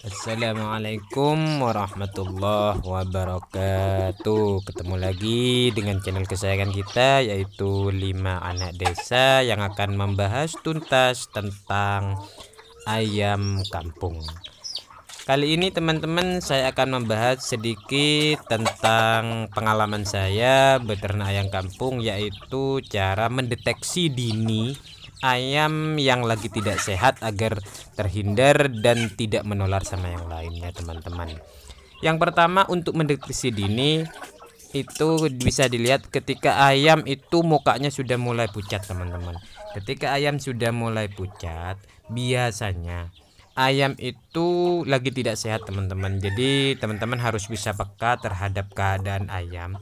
Assalamualaikum warahmatullahi wabarakatuh Ketemu lagi dengan channel kesayangan kita Yaitu 5 anak desa yang akan membahas tuntas tentang ayam kampung Kali ini teman-teman saya akan membahas sedikit tentang pengalaman saya beternak ayam kampung Yaitu cara mendeteksi dini ayam yang lagi tidak sehat agar terhindar dan tidak menular sama yang lainnya teman-teman yang pertama untuk mendeteksi dini itu bisa dilihat ketika ayam itu mukanya sudah mulai pucat teman-teman ketika ayam sudah mulai pucat biasanya ayam itu lagi tidak sehat teman-teman jadi teman-teman harus bisa peka terhadap keadaan ayam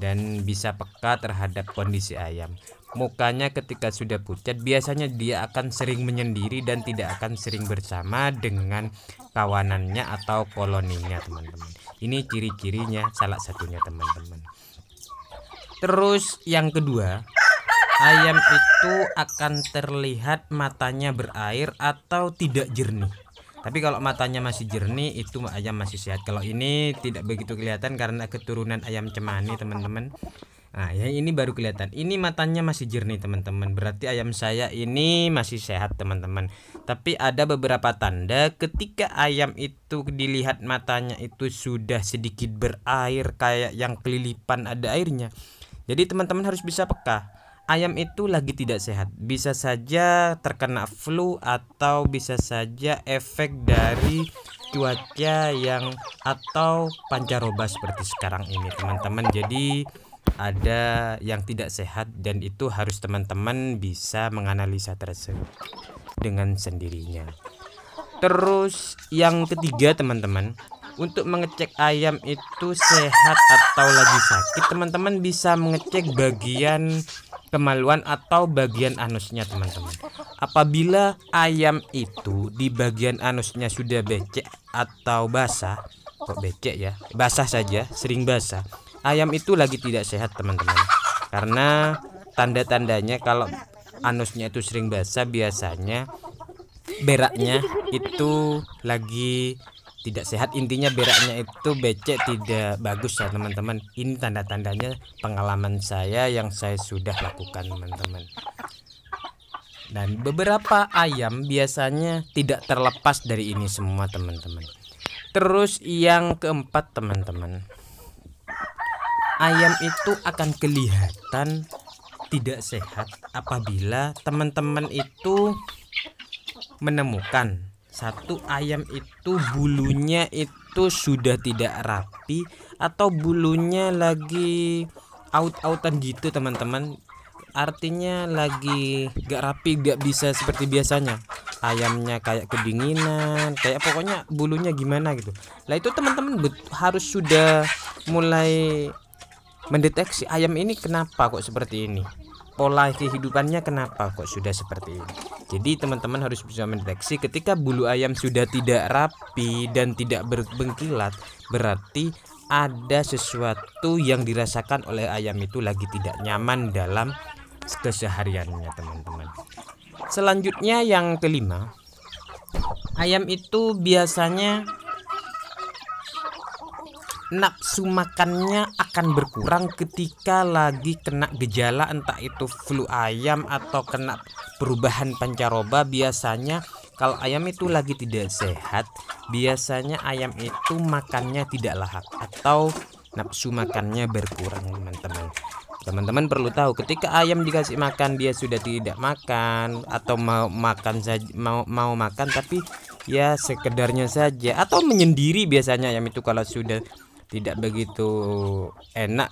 dan bisa peka terhadap kondisi ayam. Mukanya ketika sudah pucat biasanya dia akan sering menyendiri dan tidak akan sering bersama dengan kawanannya atau koloninya teman-teman. Ini ciri-cirinya salah satunya teman-teman. Terus yang kedua, ayam itu akan terlihat matanya berair atau tidak jernih. Tapi kalau matanya masih jernih itu ayam masih sehat. Kalau ini tidak begitu kelihatan karena keturunan ayam cemani, teman-teman. Nah, yang ini baru kelihatan. Ini matanya masih jernih, teman-teman. Berarti ayam saya ini masih sehat, teman-teman. Tapi ada beberapa tanda ketika ayam itu dilihat matanya itu sudah sedikit berair kayak yang kelilipan ada airnya. Jadi teman-teman harus bisa peka ayam itu lagi tidak sehat. Bisa saja terkena flu atau bisa saja efek dari cuaca yang atau pancaroba seperti sekarang ini, teman-teman. Jadi ada yang tidak sehat dan itu harus teman-teman bisa menganalisa tersebut dengan sendirinya. Terus yang ketiga, teman-teman, untuk mengecek ayam itu sehat atau lagi sakit, teman-teman bisa mengecek bagian kemaluan atau bagian anusnya teman-teman apabila ayam itu di bagian anusnya sudah becek atau basah kok becek ya basah saja sering basah ayam itu lagi tidak sehat teman-teman karena tanda-tandanya kalau anusnya itu sering basah biasanya beraknya itu lagi tidak sehat intinya beraknya itu becek tidak bagus ya teman-teman ini tanda-tandanya pengalaman saya yang saya sudah lakukan teman-teman dan beberapa ayam biasanya tidak terlepas dari ini semua teman-teman terus yang keempat teman-teman ayam itu akan kelihatan tidak sehat apabila teman-teman itu menemukan satu ayam itu bulunya itu sudah tidak rapi atau bulunya lagi out-outan gitu teman-teman artinya lagi gak rapi gak bisa seperti biasanya ayamnya kayak kedinginan kayak pokoknya bulunya gimana gitu lah itu teman-teman harus sudah mulai mendeteksi ayam ini kenapa kok seperti ini pola kehidupannya kenapa kok sudah seperti ini jadi teman-teman harus bisa mendeteksi ketika bulu ayam sudah tidak rapi dan tidak berbengkilat berarti ada sesuatu yang dirasakan oleh ayam itu lagi tidak nyaman dalam kesehariannya teman-teman selanjutnya yang kelima ayam itu biasanya nafsu makannya akan berkurang ketika lagi kena gejala entah itu flu ayam atau kena perubahan pancaroba biasanya kalau ayam itu lagi tidak sehat biasanya ayam itu makannya tidak lahap atau nafsu makannya berkurang teman-teman teman-teman perlu tahu ketika ayam dikasih makan dia sudah tidak makan atau mau makan saja mau mau makan tapi ya sekedarnya saja atau menyendiri biasanya ayam itu kalau sudah tidak begitu enak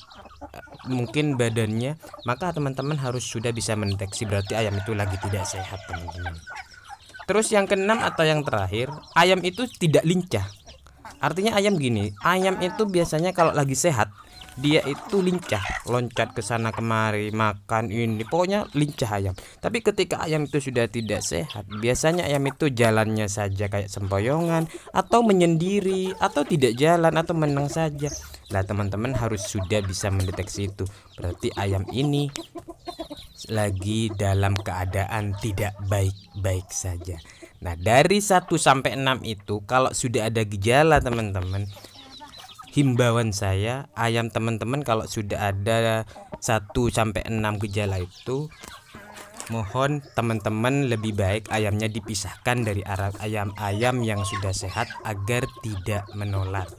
mungkin badannya maka teman-teman harus sudah bisa mendeteksi berarti ayam itu lagi tidak sehat teman-teman terus yang keenam atau yang terakhir ayam itu tidak lincah artinya ayam gini ayam itu biasanya kalau lagi sehat dia itu lincah loncat ke sana kemari makan ini pokoknya lincah ayam tapi ketika ayam itu sudah tidak sehat biasanya ayam itu jalannya saja kayak sempoyongan atau menyendiri atau tidak jalan atau menang saja lah teman-teman harus sudah bisa mendeteksi itu berarti ayam ini lagi dalam keadaan tidak baik-baik saja Nah, dari 1 sampai 6 itu kalau sudah ada gejala, teman-teman, himbauan saya ayam teman-teman kalau sudah ada 1 sampai 6 gejala itu mohon teman-teman lebih baik ayamnya dipisahkan dari ayam-ayam yang sudah sehat agar tidak menolak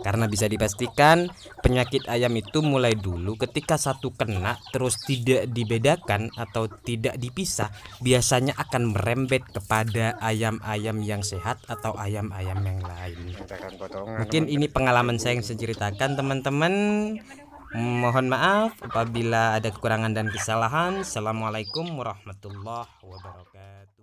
karena bisa dipastikan penyakit ayam itu mulai dulu ketika satu kena terus tidak dibedakan atau tidak dipisah biasanya akan merembet kepada ayam-ayam yang sehat atau ayam-ayam yang lain. Mungkin ini pengalaman saya yang saya ceritakan teman-teman. Mohon maaf apabila ada kekurangan dan kesalahan. Assalamualaikum warahmatullahi wabarakatuh.